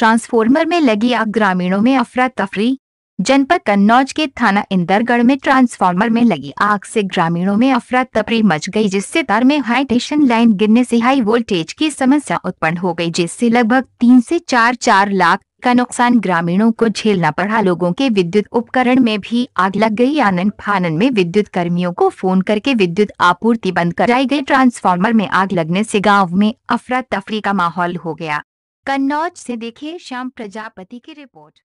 transformer में लगी आग ग्रामीणों में अफरा तफरी जनपद कन्नौज के थाना इंदरगढ़ में ट्रांसफार्मर में लगी आग से ग्रामीणों में अफरा तफरी मच गई जिससे तार में हाई टेंशन लाइन गिरने से हाई वोल्टेज की समस्या उत्पन्न हो गई जिससे लगभग तीन से चार चार लाख का नुकसान ग्रामीणों को झेलना पड़ा लोगों के विद्युत उपकरण में भी आग लग गई आनंद फानन में विद्युत कर्मियों को फोन करके विद्युत आपूर्ति बंद कराई गई ट्रांसफार्मर में आग लगने से गांव में अफरा तफरी का माहौल हो गया कन्नौज से देखिए श्याम प्रजापति की रिपोर्ट